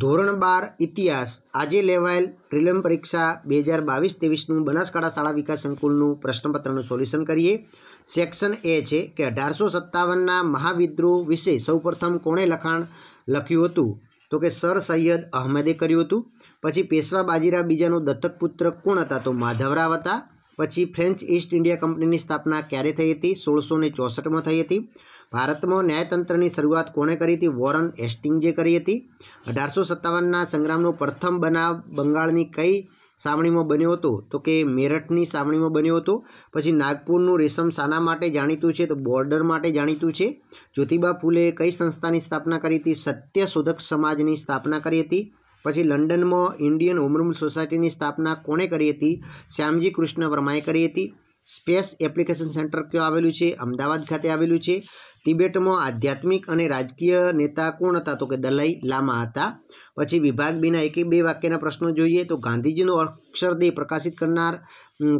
ધોરણ બાર ઇતિહાસ આજે લેવાયેલ પ્રિલિમ પરીક્ષા બે હજાર બાવીસ ત્રેવીસનું બનાસકાળા શાળા વિકાસ સંકુલનું પ્રશ્નપત્રનું સોલ્યુશન કરીએ સેક્શન એ છે કે અઢારસો સત્તાવનના મહાવિદ્રોહ વિશે સૌપ્રથમ કોણે લખાણ લખ્યું હતું તો કે સર સૈયદ અહમદે કર્યું હતું પછી પેશવા બાજીરા બીજાનો દત્તક પુત્ર કોણ હતા તો માધવરાવ હતા પછી ફ્રેન્ચ ઈસ્ટ ઇન્ડિયા કંપનીની સ્થાપના ક્યારે થઈ હતી સોળસો ને ચોસઠમાં થઈ હતી ભારતમાં ન્યાયતંત્રની શરૂઆત કોણે કરી હતી વોરન હેસ્ટિંગ્સે કરી હતી અઢારસો સત્તાવનના સંગ્રામનો પ્રથમ બનાવ બંગાળની કઈ સામણીમાં બન્યો હતો તો કે મેરઠની સામણીમાં બન્યો હતો પછી નાગપુરનું રેશમ શાના માટે જાણીતું છે તો બોર્ડર માટે જાણીતું છે જ્યોતિબા ફૂલે કઈ સંસ્થાની સ્થાપના કરી હતી સત્ય શોધક સમાજની સ્થાપના કરી હતી પછી લંડનમાં ઇન્ડિયન હોમરૂમ સોસાયટીની સ્થાપના કોણે કરી હતી શ્યામજી કૃષ્ણ વર્માએ કરી હતી સ્પેસ એપ્લિકેશન સેન્ટર કયો આવેલું છે અમદાવાદ ખાતે આવેલું છે તિબેટમાં આધ્યાત્મિક અને રાજકીય નેતા કોણ હતા તો કે દલાઈ લામા હતા પછી વિભાગ બીના એક બે વાક્યના પ્રશ્નો જોઈએ તો ગાંધીજીનો અક્ષરદેહ પ્રકાશિત કરનાર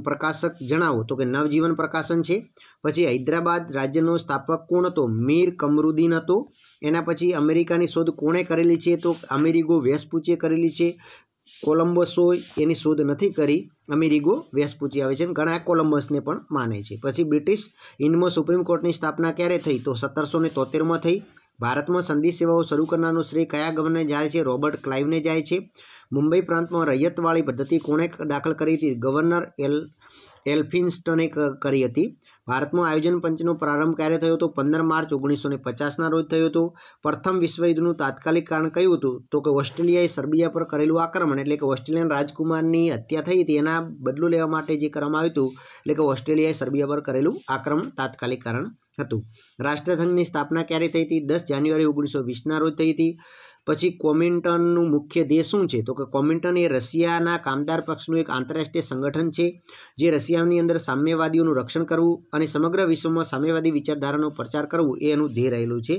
પ્રકાશક જણાવો તો કે નવજીવન પ્રકાશન છે પછી હૈદરાબાદ રાજ્યનો સ્થાપક કોણ હતો મીર કમરુદ્દીન હતો એના પછી અમેરિકાની શોધ કોણે કરેલી છે તો અમેરિકો વેસ્પુચે કરેલી છે કોલંબસોય એની શોધ નથી કરી અમેરિગો વેસ્પુચી આવે છે ઘણા કોલમ્બસને પણ માને છે પછી બ્રિટિશ ઇન્ડમાં સુપ્રીમ કોર્ટની સ્થાપના ક્યારે થઈ તો સત્તરસો ને તોતેરમાં થઈ ભારતમાં સંધિ સેવાઓ શરૂ કરનારનું શ્રેય કયા ગવર્નરને જાય છે રોબર્ટ ક્લાઇવને જાય છે મુંબઈ પ્રાંતમાં રૈયતવાળી પદ્ધતિ કોણે દાખલ કરી હતી ગવર્નર એલ એલ્ફિન્સ્ટને કરી હતી ભારતમાં આયોજન પંચનો પ્રારંભ ક્યારે થયો હતો પંદર માર્ચ ઓગણીસો ને પચાસના રોજ થયો હતો પ્રથમ વિશ્વયુદ્ધનું તાત્કાલિક કારણ કયું હતું તો કે ઓસ્ટ્રેલિયાએ સર્બિયા પર કરેલું આક્રમણ એટલે કે ઓસ્ટ્રેલિયન રાજકુમારની હત્યા થઈ હતી એના બદલો લેવા માટે જે કરવામાં આવ્યું હતું એટલે કે ઓસ્ટ્રેલિયાએ સર્બિયા પર કરેલું આક્રમણ તાત્કાલિક કારણ હતું રાષ્ટ્રસંઘની સ્થાપના ક્યારે થઈ હતી દસ જાન્યુઆરી ઓગણીસો વીસના રોજ થઈ હતી પછી કોમિન્ટનનું મુખ્ય દેશ શું છે તો કે કોમિન્ટન એ રશિયાના કામદાર પક્ષનું એક આંતરરાષ્ટ્રીય સંગઠન છે જે રશિયાની અંદર સામ્યવાદીઓનું રક્ષણ કરવું અને સમગ્ર વિશ્વમાં સામ્યવાદી વિચારધારાનો પ્રચાર કરવું એ એનું ધ્યેય રહેલું છે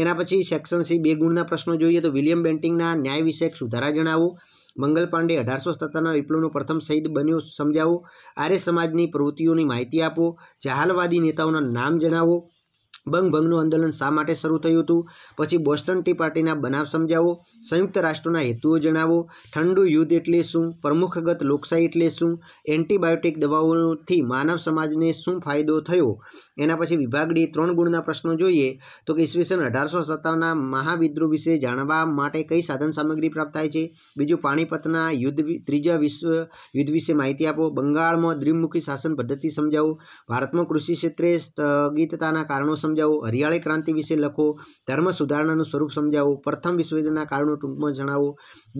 એના પછી સેક્શન સી બે ગુણના પ્રશ્નો જોઈએ તો વિલિયમ બેન્ટિંગના ન્યાય વિષયક સુધારા જણાવો મંગલ પાંડે અઢારસો સત્તરના વિપ્લવનો પ્રથમ શહીદ બન્યો સમજાવો આર્ય સમાજની પ્રવૃત્તિઓની માહિતી આપો જહાલવાદી નેતાઓના નામ જણાવો બંગ આંદોલન શા માટે શરૂ થયું હતું પછી બોસ્ટન ટી પાર્ટીના બનાવ સમજાવો સંયુક્ત રાષ્ટ્રોના હેતુઓ જણાવો ઠંડુ યુદ્ધ એટલે શું પ્રમુખગત લોકશાહી એટલે શું એન્ટીબાયોટિક દવાઓથી માનવ સમાજને શું ફાયદો થયો એના પછી વિભાગડી ત્રણ ગુણના પ્રશ્નો જોઈએ તો કે ઈસવીસન અઢારસો સત્તાવનના મહાવિદ્રોહ વિશે જાણવા માટે કઈ સાધન સામગ્રી પ્રાપ્ત થાય છે બીજું પાણીપતના યુદ્ધ ત્રીજા વિશ્વ યુદ્ધ વિશે માહિતી આપો બંગાળમાં દ્વિમુખી શાસન પદ્ધતિ સમજાવો ભારતમાં કૃષિ ક્ષેત્રે સ્થગિતતાના કારણો સમજાવો હરિયાળી ક્રાંતિ વિશે લખો ધર્મ સુધારણાનું સ્વરૂપ સમજાવો પ્રથમ વિશ્વયુદ્ધના કારણો ટૂંકમાં જણાવો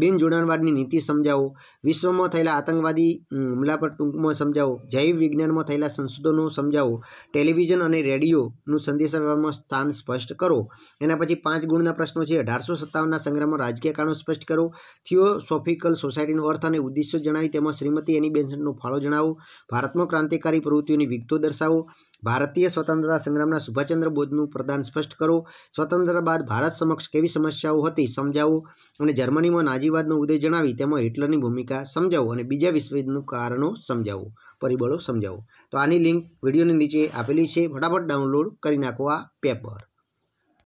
બિન જોડાણવાદની નીતિ સમજાવો વિશ્વમાં થયેલા આતંકવાદી હુમલા પર ટૂંકમાં સમજાવો જૈવ વિજ્ઞાનમાં થયેલા સંશોધનો સમજાવો ટેલિવિઝન ટેલિવિઝન અને રેડિયોનું સંદેશાવ્યવહારમાં સ્થાન સ્પષ્ટ કરો એના પછી પાંચ ગુણના પ્રશ્નો છે અઢારસો સત્તાવનના સંગ્રહમાં રાજકીય કારણો સ્પષ્ટ કરો થિયોસોફિકલ સોસાયટીનો અર્થ અને ઉદ્દેશ્ય જણાવી તેમાં શ્રીમતી એની બેન્સનનો ફાળો જણાવો ભારતમાં ક્રાંતિકારી પ્રવૃત્તિઓની વિગતો દર્શાવો ભારતીય સ્વતંત્રતા સંગ્રામના સુભાષચંદ્ર બોઝનું પ્રદાન સ્પષ્ટ કરો સ્વતંત્રતા બાદ ભારત સમક્ષ કેવી સમસ્યાઓ હતી સમજાવો અને જર્મનીમાં નાજીવાદનો ઉદય જણાવી તેમાં હિટલરની ભૂમિકા સમજાવો અને બીજા વિશ્વયુદ્ધનું કારણો સમજાવો પરિબળો સમજાવો તો આની લિંક વિડીયોની નીચે આપેલી છે ફટાફટ ડાઉનલોડ કરી નાખો આ પેપર